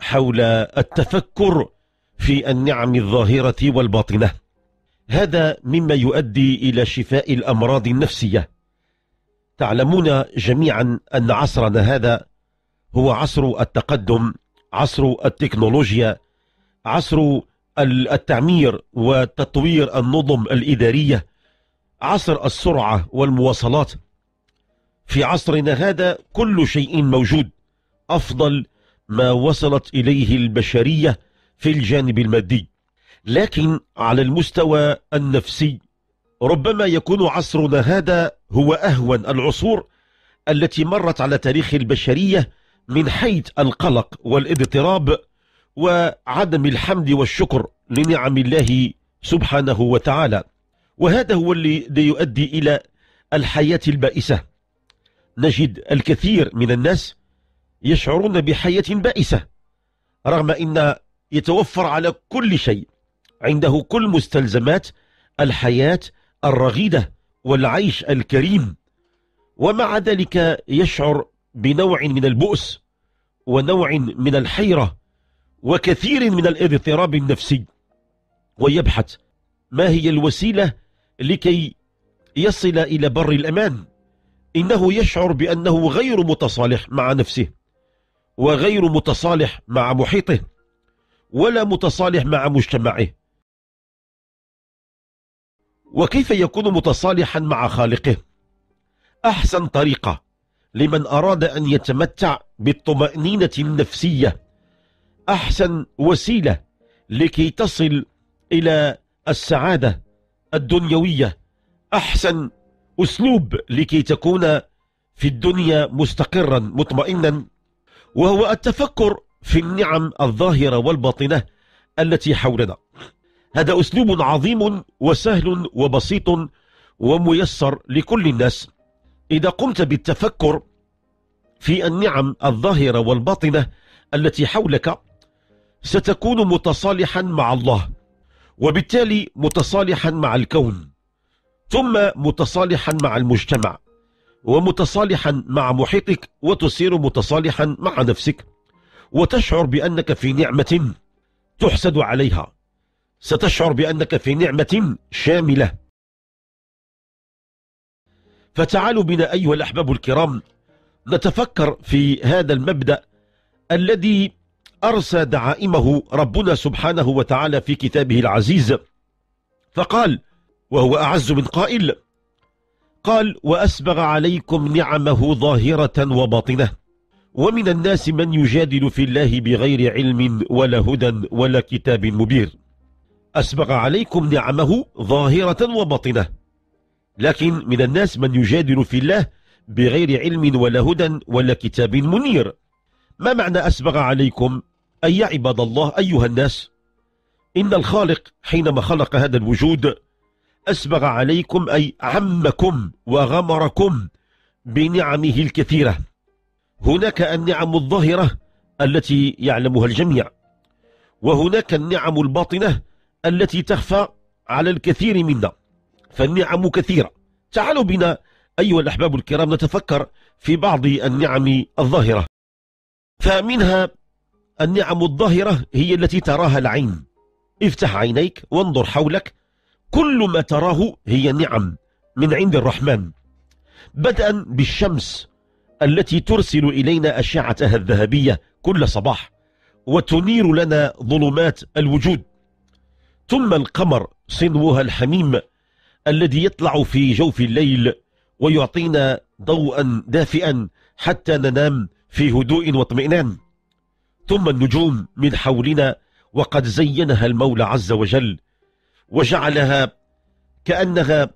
حول التفكر في النعم الظاهرة والباطنة هذا مما يؤدي إلى شفاء الأمراض النفسية تعلمون جميعا أن عصرنا هذا هو عصر التقدم عصر التكنولوجيا عصر التعمير وتطوير النظم الإدارية عصر السرعة والمواصلات في عصرنا هذا كل شيء موجود أفضل ما وصلت إليه البشرية في الجانب المادي لكن على المستوى النفسي ربما يكون عصرنا هذا هو أهون العصور التي مرت على تاريخ البشرية من حيث القلق والاضطراب وعدم الحمد والشكر لنعم الله سبحانه وتعالى وهذا هو الذي يؤدي إلى الحياة البائسة نجد الكثير من الناس يشعرون بحياة بائسة رغم أن يتوفر على كل شيء عنده كل مستلزمات الحياة الرغيدة والعيش الكريم ومع ذلك يشعر بنوع من البؤس ونوع من الحيرة وكثير من الاضطراب النفسي ويبحث ما هي الوسيلة لكي يصل إلى بر الأمان إنه يشعر بأنه غير متصالح مع نفسه وغير متصالح مع محيطه ولا متصالح مع مجتمعه وكيف يكون متصالحا مع خالقه أحسن طريقة لمن أراد أن يتمتع بالطمأنينة النفسية أحسن وسيلة لكي تصل إلى السعادة الدنيوية أحسن أسلوب لكي تكون في الدنيا مستقرا مطمئنا وهو التفكر في النعم الظاهرة والباطنة التي حولنا هذا أسلوب عظيم وسهل وبسيط وميسر لكل الناس إذا قمت بالتفكر في النعم الظاهرة والباطنة التي حولك ستكون متصالحا مع الله وبالتالي متصالحا مع الكون ثم متصالحا مع المجتمع ومتصالحا مع محيطك وتصير متصالحا مع نفسك وتشعر بأنك في نعمة تحسد عليها ستشعر بأنك في نعمة شاملة فتعالوا بنا أيها الأحباب الكرام نتفكر في هذا المبدأ الذي أرسى دعائمه ربنا سبحانه وتعالى في كتابه العزيز فقال وهو أعز من قائل قال وأسبغ عليكم نعمه ظاهرة وباطنة ومن الناس من يجادل في الله بغير علم ولا هدى ولا كتاب مبير أسبغ عليكم نعمه ظاهرة وباطنة لكن من الناس من يجادل في الله بغير علم ولا هدى ولا كتاب منير ما معنى أسبغ عليكم أي عباد الله أيها الناس إن الخالق حينما خلق هذا الوجود أسبغ عليكم أي عمكم وغمركم بنعمه الكثيرة هناك النعم الظاهرة التي يعلمها الجميع وهناك النعم الباطنة التي تخفى على الكثير منا فالنعم كثيرة تعالوا بنا أيها الأحباب الكرام نتفكر في بعض النعم الظاهرة فمنها النعم الظاهرة هي التي تراها العين افتح عينيك وانظر حولك كل ما تراه هي نعم من عند الرحمن بدءا بالشمس التي ترسل إلينا أشعتها الذهبية كل صباح وتنير لنا ظلمات الوجود ثم القمر صنوها الحميم الذي يطلع في جوف الليل ويعطينا ضوءا دافئا حتى ننام في هدوء واطمئنان ثم النجوم من حولنا وقد زينها المولى عز وجل وجعلها كأنها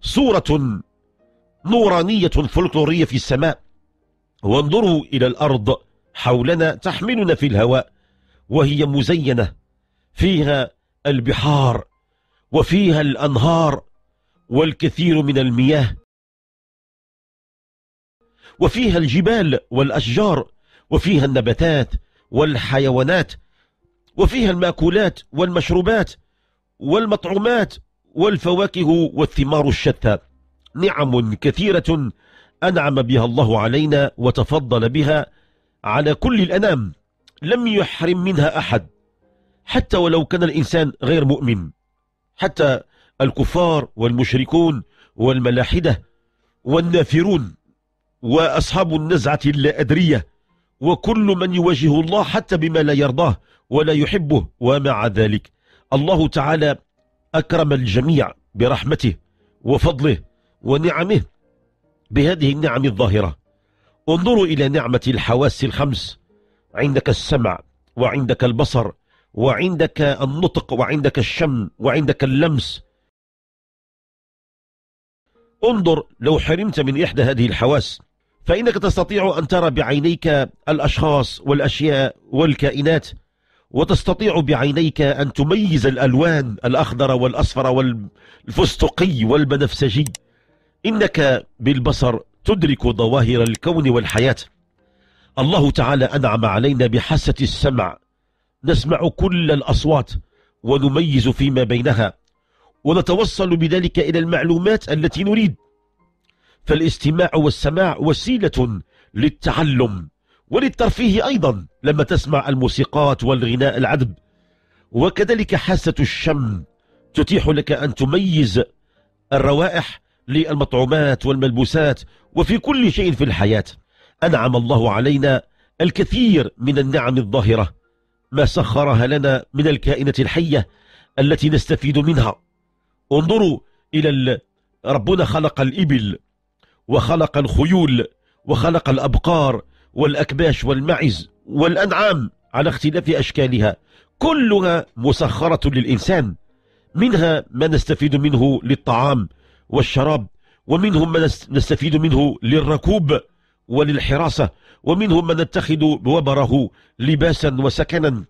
صورة نورانية فلكلورية في السماء وانظروا إلى الأرض حولنا تحملنا في الهواء وهي مزينة فيها البحار وفيها الأنهار والكثير من المياه وفيها الجبال والأشجار وفيها النباتات والحيوانات وفيها المأكولات والمشروبات والمطعومات والفواكه والثمار الشتى نعم كثيرة أنعم بها الله علينا وتفضل بها على كل الأنام لم يحرم منها أحد حتى ولو كان الإنسان غير مؤمن حتى الكفار والمشركون والملاحدة والنافرون وأصحاب النزعة أدرية وكل من يواجه الله حتى بما لا يرضاه ولا يحبه ومع ذلك الله تعالى أكرم الجميع برحمته وفضله ونعمه بهذه النعم الظاهرة انظروا إلى نعمة الحواس الخمس عندك السمع وعندك البصر وعندك النطق وعندك الشم وعندك اللمس انظر لو حرمت من إحدى هذه الحواس فإنك تستطيع أن ترى بعينيك الأشخاص والأشياء والكائنات وتستطيع بعينيك أن تميز الألوان الأخضر والأصفر والفستقي والبنفسجي إنك بالبصر تدرك ظواهر الكون والحياة الله تعالى أنعم علينا بحاسة السمع نسمع كل الأصوات ونميز فيما بينها ونتوصل بذلك إلى المعلومات التي نريد فالاستماع والسماع وسيلة للتعلم وللترفيه أيضا لما تسمع الموسيقات والغناء العذب وكذلك حاسة الشم تتيح لك أن تميز الروائح للمطعومات والملبوسات وفي كل شيء في الحياة أنعم الله علينا الكثير من النعم الظاهرة ما سخرها لنا من الكائنة الحية التي نستفيد منها انظروا إلى ال... ربنا خلق الإبل وخلق الخيول وخلق الأبقار والأكباش والمعز والأنعام على اختلاف أشكالها كلها مسخرة للإنسان منها ما نستفيد منه للطعام والشراب ومنهم ما نستفيد منه للركوب وللحراسة ومنهم ما نتخذ وبره لباسا وسكنا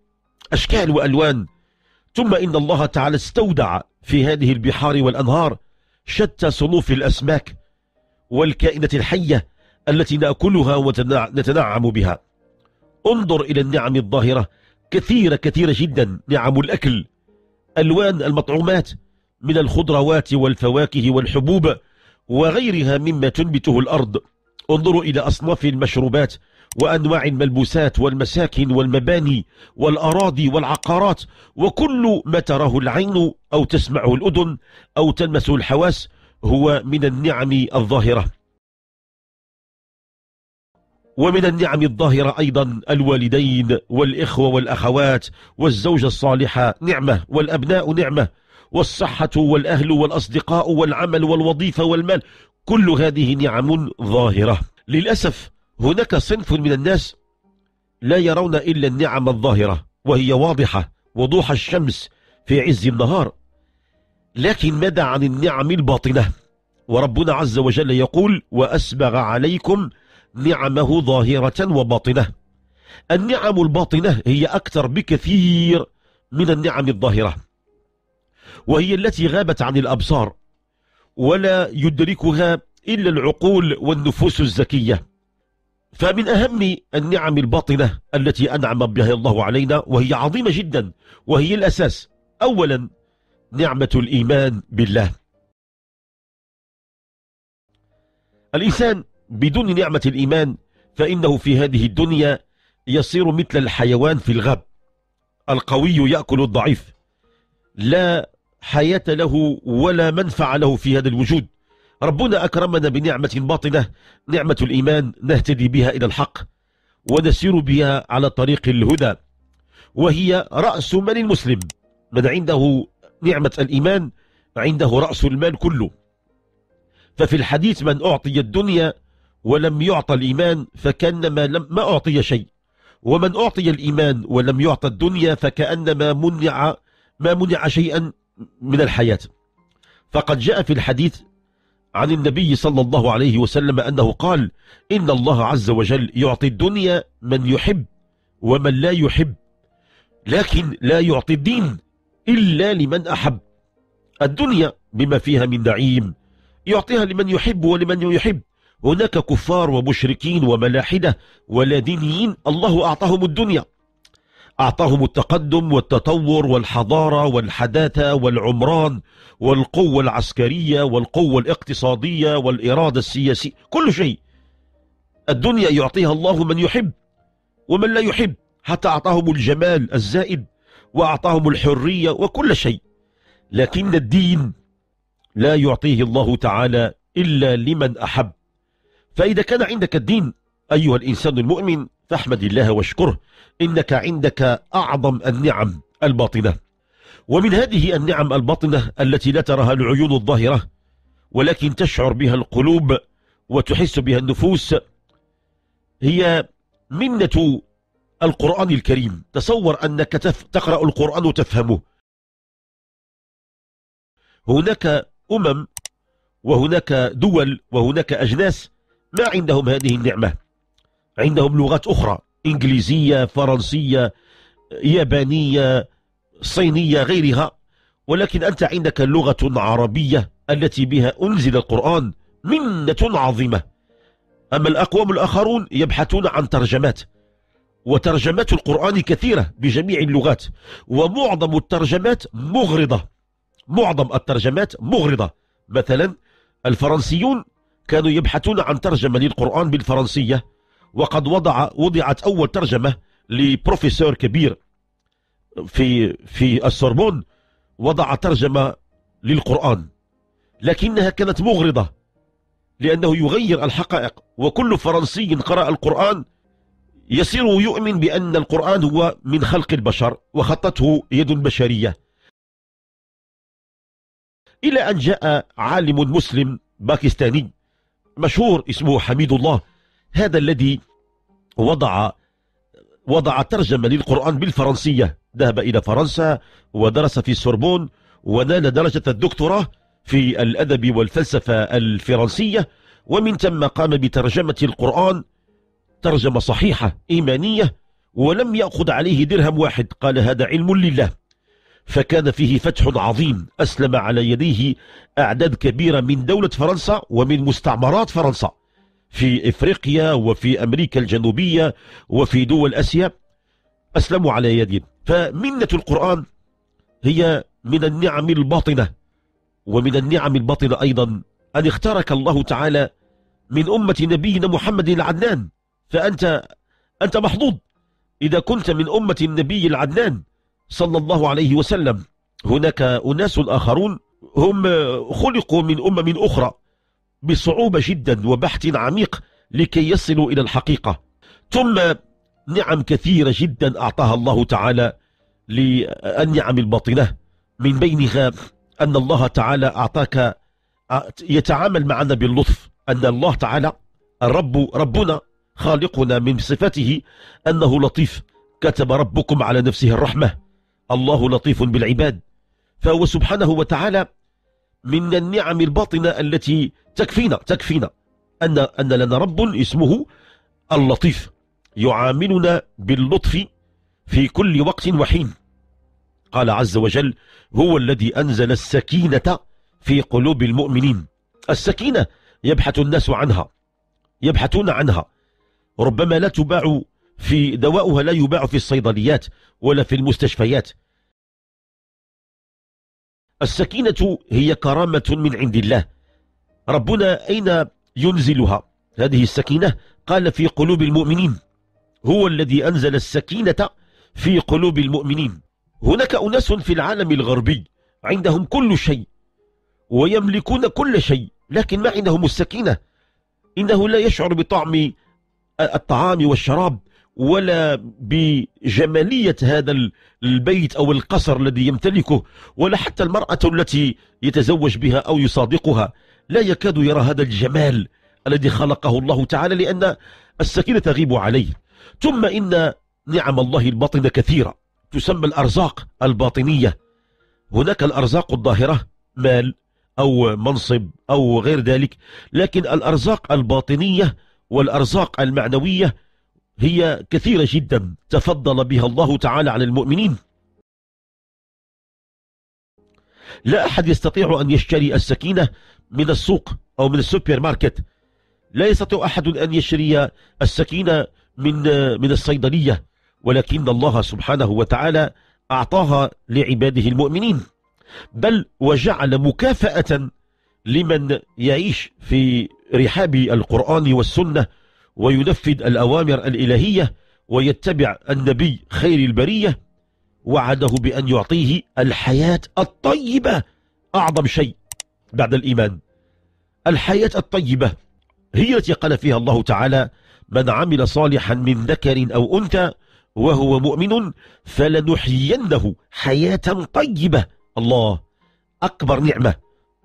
أشكال وألوان ثم إن الله تعالى استودع في هذه البحار والأنهار شتى صنوف الأسماك والكائنة الحية التي نأكلها ونتنعم بها انظر إلى النعم الظاهرة كثيرة كثيرة جدا نعم الأكل ألوان المطعومات من الخضروات والفواكه والحبوب وغيرها مما تنبته الأرض انظروا إلى أصناف المشروبات وأنواع الملبوسات والمساكن والمباني والأراضي والعقارات وكل ما تراه العين أو تسمعه الأذن أو تلمسه الحواس هو من النعم الظاهرة ومن النعم الظاهرة أيضا الوالدين والإخوة والأخوات والزوجة الصالحة نعمة والأبناء نعمة والصحة والأهل والأصدقاء والعمل والوظيفة والمال كل هذه نعم ظاهرة للأسف هناك صنف من الناس لا يرون إلا النعم الظاهرة وهي واضحة وضوح الشمس في عز النهار لكن ماذا عن النعم الباطنة وربنا عز وجل يقول وأسبغ عليكم نعمه ظاهرة وباطنة النعم الباطنة هي أكثر بكثير من النعم الظاهرة وهي التي غابت عن الأبصار ولا يدركها إلا العقول والنفوس الزكية فمن أهم النعم الباطنة التي أنعم بها الله علينا وهي عظيمة جدا وهي الأساس أولا نعمة الإيمان بالله الإنسان بدون نعمة الإيمان فإنه في هذه الدنيا يصير مثل الحيوان في الغاب القوي يأكل الضعيف لا حياة له ولا منفع له في هذا الوجود ربنا أكرمنا بنعمة باطنة نعمة الإيمان نهتدي بها إلى الحق ونسير بها على طريق الهدى وهي رأس مال المسلم من عنده نعمة الإيمان عنده رأس المال كله ففي الحديث من أعطي الدنيا ولم يعطى الإيمان فكأنما لم ما أعطي شيء ومن أعطي الإيمان ولم يعطى الدنيا فكأنما منع ما منع شيئا من الحياة فقد جاء في الحديث عن النبي صلى الله عليه وسلم أنه قال إن الله عز وجل يعطي الدنيا من يحب ومن لا يحب لكن لا يعطي الدين إلا لمن أحب الدنيا بما فيها من نعيم يعطيها لمن يحب ولمن يحب هناك كفار ومشركين وملاحدة ولا دينيين الله أعطاهم الدنيا أعطاهم التقدم والتطور والحضارة والحداثة والعمران والقوة العسكرية والقوة الاقتصادية والإرادة السياسية كل شيء الدنيا يعطيها الله من يحب ومن لا يحب حتى أعطاهم الجمال الزائد وأعطاهم الحرية وكل شيء لكن الدين لا يعطيه الله تعالى إلا لمن أحب فإذا كان عندك الدين أيها الإنسان المؤمن فاحمد الله واشكره إنك عندك أعظم النعم الباطنة ومن هذه النعم الباطنة التي لا تراها العيون الظاهرة ولكن تشعر بها القلوب وتحس بها النفوس هي منة القرآن الكريم تصور أنك تقرأ القرآن وتفهمه هناك أمم وهناك دول وهناك أجناس ما عندهم هذه النعمة عندهم لغات أخرى إنجليزية فرنسية يابانية صينية غيرها ولكن أنت عندك لغة عربية التي بها أنزل القرآن منة عظيمة أما الأقوام الآخرون يبحثون عن ترجمات وترجمات القرآن كثيرة بجميع اللغات ومعظم الترجمات مغرضة معظم الترجمات مغرضة مثلا الفرنسيون كانوا يبحثون عن ترجمة للقرآن بالفرنسية وقد وضع وضعت أول ترجمة لبروفيسور كبير في في السوربون وضع ترجمة للقرآن لكنها كانت مغرضة لأنه يغير الحقائق وكل فرنسي قرأ القرآن يصير يؤمن بأن القرآن هو من خلق البشر وخطته يد البشرية إلى أن جاء عالم مسلم باكستاني مشهور اسمه حميد الله هذا الذي وضع وضع ترجمة للقرآن بالفرنسية ذهب إلى فرنسا ودرس في السوربون ونال درجة الدكتوراه في الأدب والفلسفة الفرنسية ومن ثم قام بترجمة القرآن ترجمة صحيحة إيمانية ولم يأخذ عليه درهم واحد قال هذا علم لله فكان فيه فتح عظيم أسلم على يديه أعداد كبيرة من دولة فرنسا ومن مستعمرات فرنسا في إفريقيا وفي أمريكا الجنوبية وفي دول أسيا أسلموا على يديه فمنة القرآن هي من النعم الباطنة ومن النعم الباطنة أيضا أن اختارك الله تعالى من أمة نبينا محمد العدنان فأنت أنت محظوظ إذا كنت من أمة النبي العدنان صلى الله عليه وسلم هناك أناس آخرون هم خلقوا من أمم أخرى بصعوبة جدا وبحث عميق لكي يصلوا إلى الحقيقة ثم نعم كثيرة جدا أعطاها الله تعالى للنعم الباطنة من بينها أن الله تعالى أعطاك يتعامل معنا باللطف أن الله تعالى الرب ربنا خالقنا من صفته أنه لطيف كتب ربكم على نفسه الرحمة الله لطيف بالعباد فهو سبحانه وتعالى من النعم الباطنة التي تكفينا تكفينا أن, أن لنا رب اسمه اللطيف يعاملنا باللطف في كل وقت وحين قال عز وجل هو الذي أنزل السكينة في قلوب المؤمنين السكينة يبحث الناس عنها يبحثون عنها ربما لا تباع في دواؤها لا يباع في الصيدليات ولا في المستشفيات السكينة هي كرامة من عند الله ربنا أين ينزلها هذه السكينة قال في قلوب المؤمنين هو الذي أنزل السكينة في قلوب المؤمنين هناك أناس في العالم الغربي عندهم كل شيء ويملكون كل شيء لكن ما عندهم السكينة إنه لا يشعر بطعم الطعام والشراب ولا بجمالية هذا البيت أو القصر الذي يمتلكه ولا حتى المرأة التي يتزوج بها أو يصادقها لا يكاد يرى هذا الجمال الذي خلقه الله تعالى لأن السكينة تغيب عليه ثم إن نعم الله الباطنة كثيرة تسمى الأرزاق الباطنية هناك الأرزاق الظاهرة مال أو منصب أو غير ذلك لكن الأرزاق الباطنية والأرزاق المعنوية هي كثيرة جدا تفضل بها الله تعالى على المؤمنين لا أحد يستطيع أن يشتري السكينة من السوق أو من السوبر ماركت لا يستطيع أحد أن يشتري السكينة من من الصيدلية ولكن الله سبحانه وتعالى أعطاها لعباده المؤمنين بل وجعل مكافأة لمن يعيش في رحاب القرآن والسنة وينفذ الأوامر الإلهية ويتبع النبي خير البرية وعده بأن يعطيه الحياة الطيبة أعظم شيء بعد الإيمان الحياة الطيبة هي التي قال فيها الله تعالى من عمل صالحا من ذكر أو أنثى وهو مؤمن فلنحيينه حياة طيبة الله أكبر نعمة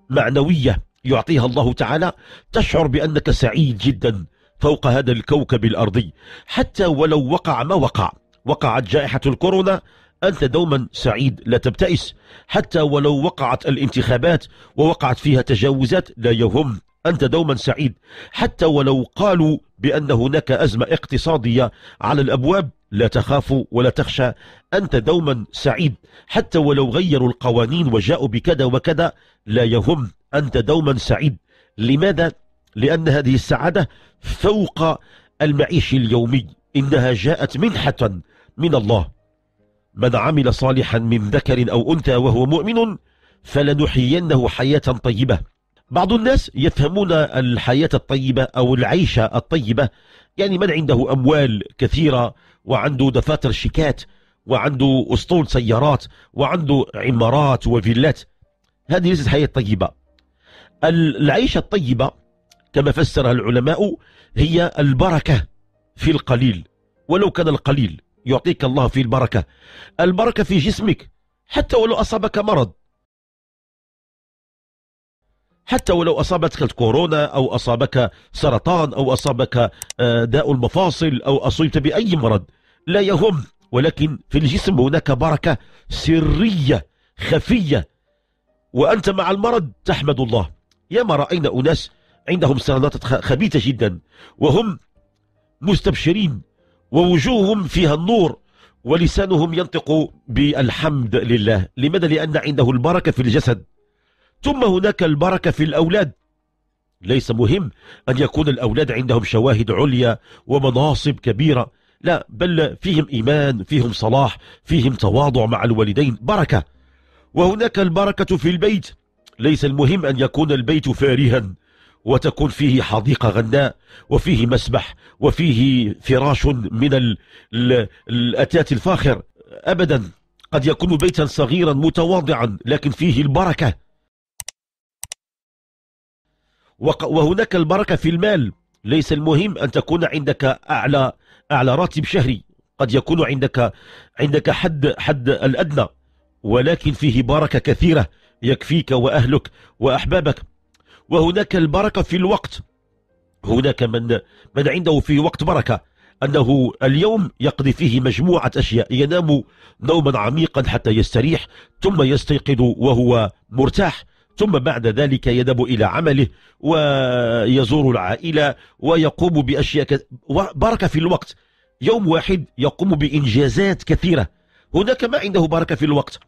معنوية يعطيها الله تعالى تشعر بأنك سعيد جدا فوق هذا الكوكب الأرضي حتى ولو وقع ما وقع وقعت جائحة الكورونا أنت دوما سعيد لا تبتئس حتى ولو وقعت الانتخابات ووقعت فيها تجاوزات لا يهم أنت دوما سعيد حتى ولو قالوا بأن هناك أزمة اقتصادية على الأبواب لا تخاف ولا تخشى أنت دوما سعيد حتى ولو غيروا القوانين وجاءوا بكذا وكذا لا يهم أنت دوما سعيد لماذا؟ لأن هذه السعادة فوق المعيش اليومي إنها جاءت منحة من الله من عمل صالحا من ذكر أو أنثى وهو مؤمن فلنحيينه حياة طيبة بعض الناس يفهمون الحياة الطيبة أو العيشة الطيبة يعني من عنده أموال كثيرة وعنده دفاتر شيكات وعنده أسطول سيارات وعنده عمارات وفيلات هذه ليست حياة طيبة العيشة الطيبة كما فسرها العلماء هي البركة في القليل ولو كان القليل يعطيك الله فيه البركة البركة في جسمك حتى ولو أصابك مرض حتى ولو أصابتك الكورونا أو أصابك سرطان أو أصابك آه، داء المفاصل أو أصيبت بأي مرض لا يهم ولكن في الجسم هناك بركة سرية خفية وأنت مع المرض تحمد الله ياما رأينا أناس عندهم سندات خبيثة جدا وهم مستبشرين ووجوههم فيها النور ولسانهم ينطق بالحمد لله لماذا لأن عنده البركة في الجسد ثم هناك البركة في الأولاد ليس مهم أن يكون الأولاد عندهم شواهد عليا ومناصب كبيرة لا بل فيهم إيمان فيهم صلاح فيهم تواضع مع الوالدين بركة وهناك البركة في البيت ليس المهم أن يكون البيت فارها وتكون فيه حديقة غناء وفيه مسبح وفيه فراش من الأتات الفاخر أبدا قد يكون بيتا صغيرا متواضعا لكن فيه البركة وهناك البركة في المال ليس المهم أن تكون عندك أعلى أعلى راتب شهري قد يكون عندك عندك حد حد الأدنى ولكن فيه بركة كثيرة يكفيك وأهلك وأحبابك وهناك البركة في الوقت هناك من من عنده في وقت بركة أنه اليوم يقضي فيه مجموعة أشياء ينام نوما عميقا حتى يستريح ثم يستيقظ وهو مرتاح ثم بعد ذلك يذهب إلى عمله ويزور العائلة ويقوم بأشياء بركة في الوقت يوم واحد يقوم بإنجازات كثيرة هناك ما عنده بركة في الوقت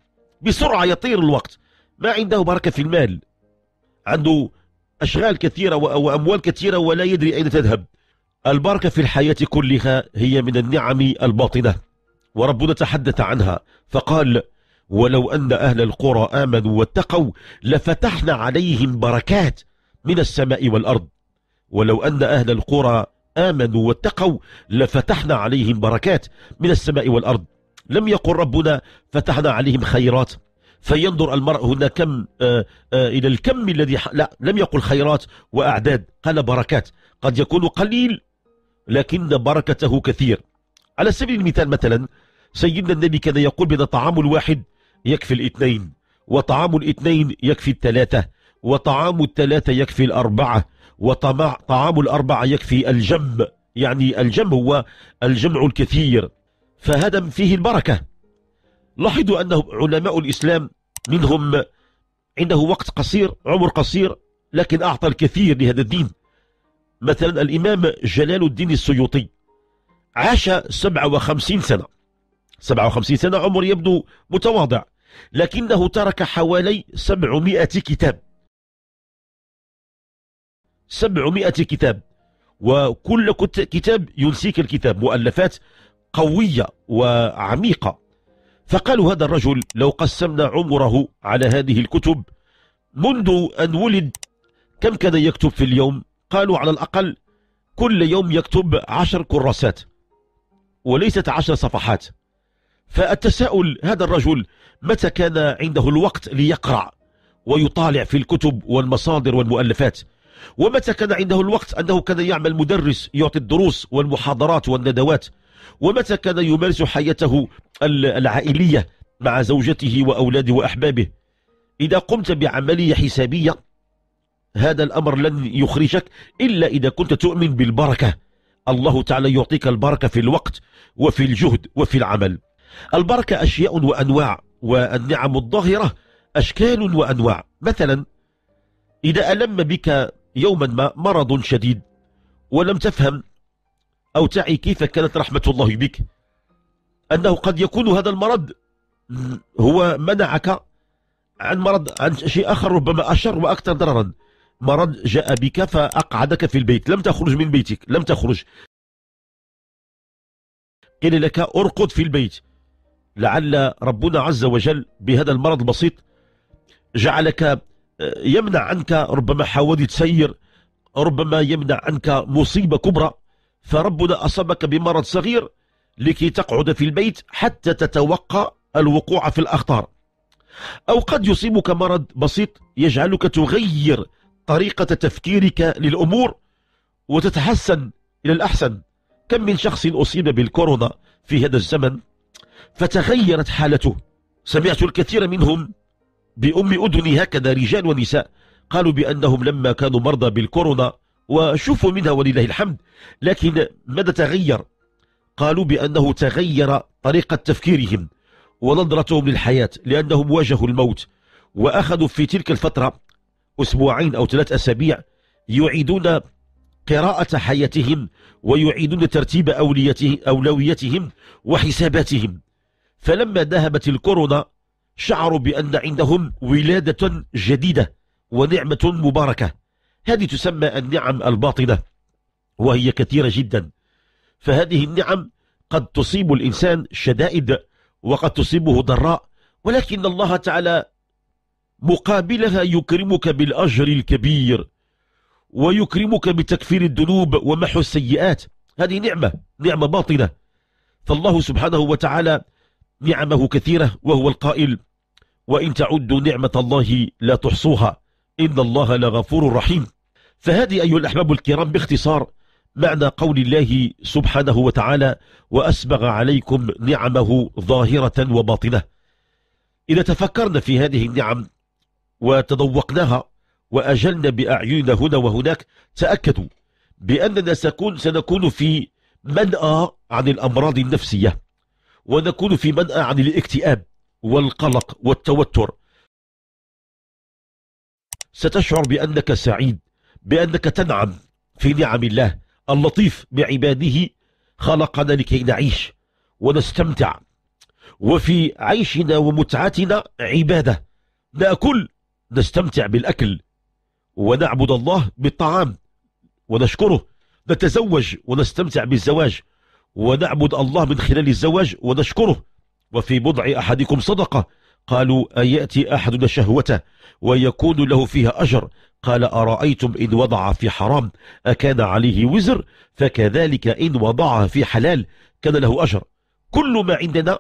بسرعة يطير الوقت ما عنده بركة في المال عنده أشغال كثيرة وأموال كثيرة ولا يدري أين تذهب البركة في الحياة كلها هي من النعم الباطنة وربنا تحدث عنها فقال ولو أن أهل القرى آمنوا واتقوا لفتحنا عليهم بركات من السماء والأرض ولو أن أهل القرى آمنوا واتقوا لفتحنا عليهم بركات من السماء والأرض لم يقل ربنا فتحنا عليهم خيرات فينظر المرء هنا كم آه، آه، إلى الكم الذي لا لم يقل خيرات وأعداد قال بركات قد يكون قليل لكن بركته كثير على سبيل المثال مثلا سيدنا النبي كان يقول بأن طعام الواحد يكفي الاثنين وطعام الاثنين يكفي الثلاثة وطعام الثلاثة يكفي الأربعة وطعام الأربعة يكفي الجم يعني الجم هو الجمع الكثير فهذا فيه البركة لاحظوا أنه علماء الإسلام منهم عنده وقت قصير عمر قصير لكن أعطى الكثير لهذا الدين مثلا الإمام جلال الدين السيوطي عاش 57 سنة 57 سنة عمر يبدو متواضع لكنه ترك حوالي 700 كتاب 700 كتاب وكل كتاب ينسيك الكتاب مؤلفات قوية وعميقة فقالوا هذا الرجل لو قسمنا عمره على هذه الكتب منذ أن ولد كم كان يكتب في اليوم قالوا على الأقل كل يوم يكتب عشر كراسات وليست عشر صفحات فالتساؤل هذا الرجل متى كان عنده الوقت ليقرأ ويطالع في الكتب والمصادر والمؤلفات ومتى كان عنده الوقت أنه كان يعمل مدرس يعطي الدروس والمحاضرات والندوات ومتى كان يمارس حياته العائلية مع زوجته وأولاده وأحبابه إذا قمت بعملية حسابية هذا الأمر لن يخرجك إلا إذا كنت تؤمن بالبركة الله تعالى يعطيك البركة في الوقت وفي الجهد وفي العمل البركة أشياء وأنواع والنعم الظاهرة أشكال وأنواع مثلا إذا ألم بك يوما ما مرض شديد ولم تفهم أو تعي كيف كانت رحمة الله بك أنه قد يكون هذا المرض هو منعك عن مرض عن شيء آخر ربما أشر وأكثر ضررا مرض جاء بك فأقعدك في البيت لم تخرج من بيتك لم تخرج قيل لك ارقد في البيت لعل ربنا عز وجل بهذا المرض البسيط جعلك آه، يمنع عنك ربما حوادث سير ربما يمنع عنك مصيبة كبرى فربنا أصابك بمرض صغير لكي تقعد في البيت حتى تتوقع الوقوع في الأخطار أو قد يصيبك مرض بسيط يجعلك تغير طريقة تفكيرك للأمور وتتحسن إلى الأحسن كم من شخص أصيب بالكورونا في هذا الزمن فتغيرت حالته سمعت الكثير منهم بأم أذني هكذا رجال ونساء قالوا بأنهم لما كانوا مرضى بالكورونا وشوفوا منها ولله الحمد لكن ماذا تغير قالوا بأنه تغير طريقة تفكيرهم ونظرتهم للحياة لأنهم واجهوا الموت وأخذوا في تلك الفترة أسبوعين أو ثلاث أسابيع يعيدون قراءة حياتهم ويعيدون ترتيب أولويتهم وحساباتهم فلما ذهبت الكورونا شعروا بأن عندهم ولادة جديدة ونعمة مباركة هذه تسمى النعم الباطنة وهي كثيرة جدا فهذه النعم قد تصيب الإنسان شدائد وقد تصيبه ضراء ولكن الله تعالى مقابلها يكرمك بالأجر الكبير ويكرمك بتكفير الذنوب ومحو السيئات هذه نعمة نعمة باطنة فالله سبحانه وتعالى نعمه كثيرة وهو القائل وإن تعدوا نعمة الله لا تحصوها إن الله لغفور رحيم فهذه أيها الأحباب الكرام باختصار بعد قول الله سبحانه وتعالى وأسبغ عليكم نعمه ظاهرة وباطنة إذا تفكرنا في هذه النعم وتذوقناها وأجلنا بأعيننا هنا وهناك تأكدوا بأننا سكون سنكون في منأى عن الأمراض النفسية ونكون في منأى عن الاكتئاب والقلق والتوتر ستشعر بأنك سعيد بأنك تنعم في نعم الله اللطيف بعباده خلقنا لكي نعيش ونستمتع وفي عيشنا ومتعتنا عبادة نأكل نستمتع بالأكل ونعبد الله بالطعام ونشكره نتزوج ونستمتع بالزواج ونعبد الله من خلال الزواج ونشكره وفي بضع أحدكم صدقة قالوا أيأتي أحدنا شهوته ويكون له فيها أجر قال أرأيتم إن وضع في حرام أكان عليه وزر فكذلك إن وضعها في حلال كان له أجر كل ما عندنا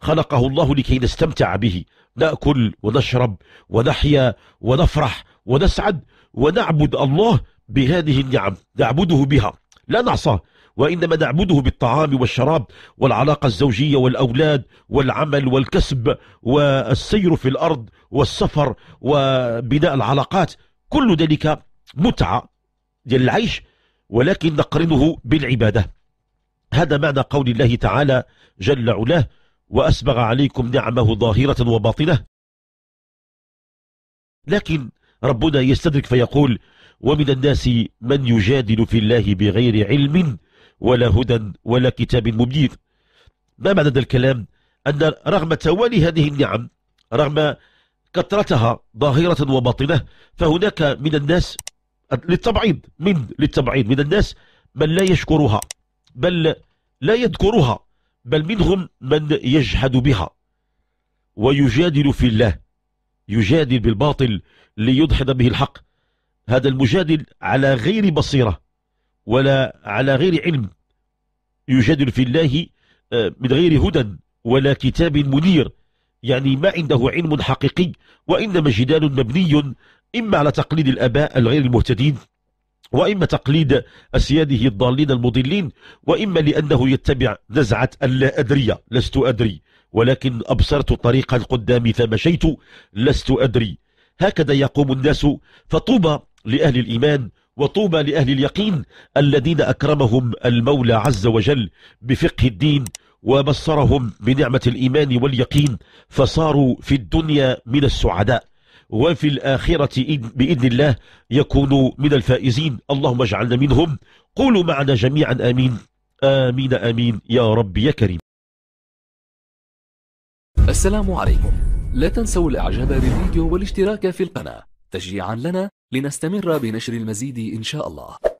خلقه الله لكي نستمتع به نأكل ونشرب ونحيا ونفرح ونسعد ونعبد الله بهذه النعم نعبده بها لا نعصاه وإنما نعبده بالطعام والشراب والعلاقة الزوجية والأولاد والعمل والكسب والسير في الأرض والسفر وبناء العلاقات كل ذلك متعة ديال العيش ولكن نقرنه بالعبادة هذا معنى قول الله تعالى جل علاه وأسبغ عليكم نعمه ظاهرة وباطنة لكن ربنا يستدرك فيقول ومن الناس من يجادل في الله بغير علم ولا هدى ولا كتاب مبين ما معنى هذا الكلام أن رغم توالي هذه النعم رغم كثرتها ظاهرة وباطنة فهناك من الناس للتبعيض من للتبعيض من الناس من لا يشكرها بل لا يذكرها بل منهم من يجحد بها ويجادل في الله يجادل بالباطل ليدحض به الحق هذا المجادل على غير بصيرة ولا على غير علم يجادل في الله آه، من غير هدى ولا كتاب منير يعني ما عنده علم حقيقي وإنما جدال مبني إما على تقليد الأباء الغير المهتدين وإما تقليد أسياده الضالين المضلين وإما لأنه يتبع نزعة اللا أدري لست أدري ولكن أبصرت طريقا قدامي فمشيت لست أدري هكذا يقوم الناس فطوبى لأهل الإيمان وطوبى لأهل اليقين الذين أكرمهم المولى عز وجل بفقه الدين وبصرهم بنعمة الإيمان واليقين فصاروا في الدنيا من السعداء وفي الآخرة بإذن الله يكونوا من الفائزين اللهم اجعلنا منهم قولوا معنا جميعا آمين آمين آمين يا رب يا كريم السلام عليكم لا تنسوا الإعجاب بالفيديو والاشتراك في القناة تشجيعا لنا لنستمر بنشر المزيد إن شاء الله